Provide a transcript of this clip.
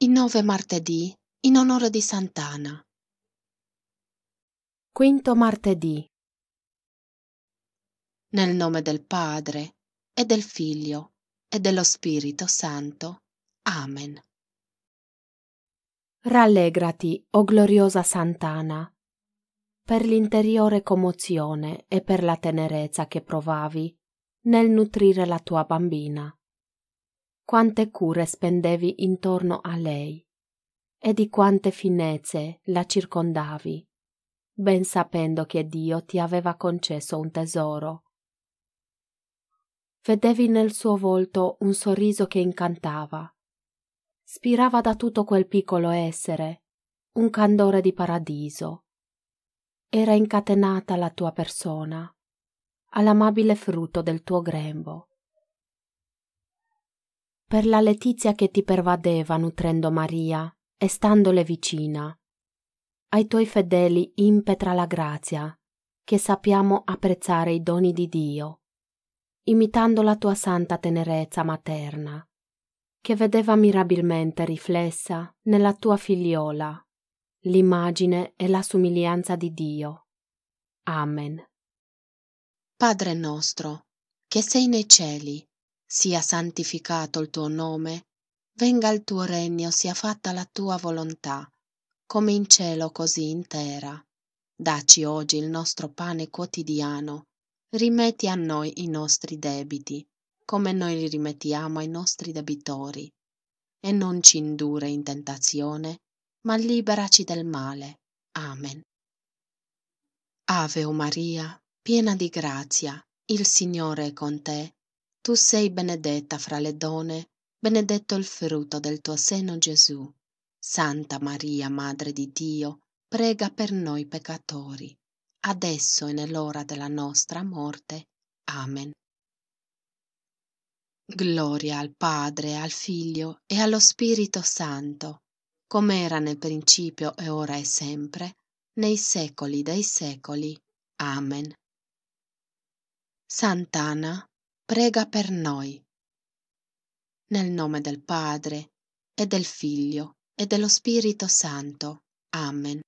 il nove martedì in onore di Sant'Ana. Quinto martedì. Nel nome del Padre e del Figlio e dello Spirito Santo. Amen. Rallegrati, o gloriosa Sant'Ana, per l'interiore commozione e per la tenerezza che provavi nel nutrire la tua bambina quante cure spendevi intorno a lei e di quante finezze la circondavi, ben sapendo che Dio ti aveva concesso un tesoro. Vedevi nel suo volto un sorriso che incantava. Spirava da tutto quel piccolo essere un candore di paradiso. Era incatenata la tua persona, all'amabile frutto del tuo grembo per la letizia che ti pervadeva nutrendo Maria e standole vicina. Ai tuoi fedeli impetra la grazia, che sappiamo apprezzare i doni di Dio, imitando la tua santa tenerezza materna, che vedeva mirabilmente riflessa nella tua figliola l'immagine e la somiglianza di Dio. Amen. Padre nostro, che sei nei cieli, sia santificato il tuo nome, venga il tuo regno, sia fatta la tua volontà, come in cielo così in terra. Daci oggi il nostro pane quotidiano, rimetti a noi i nostri debiti, come noi li rimettiamo ai nostri debitori, e non ci indure in tentazione, ma liberaci del male. Amen. Ave o Maria, piena di grazia, il Signore è con te. Tu sei benedetta fra le donne, benedetto il frutto del tuo seno Gesù. Santa Maria, Madre di Dio, prega per noi peccatori, adesso e nell'ora della nostra morte. Amen. Gloria al Padre, al Figlio e allo Spirito Santo, come era nel principio e ora e sempre, nei secoli dei secoli. Amen. Sant'Ana, prega per noi. Nel nome del Padre, e del Figlio, e dello Spirito Santo. Amen.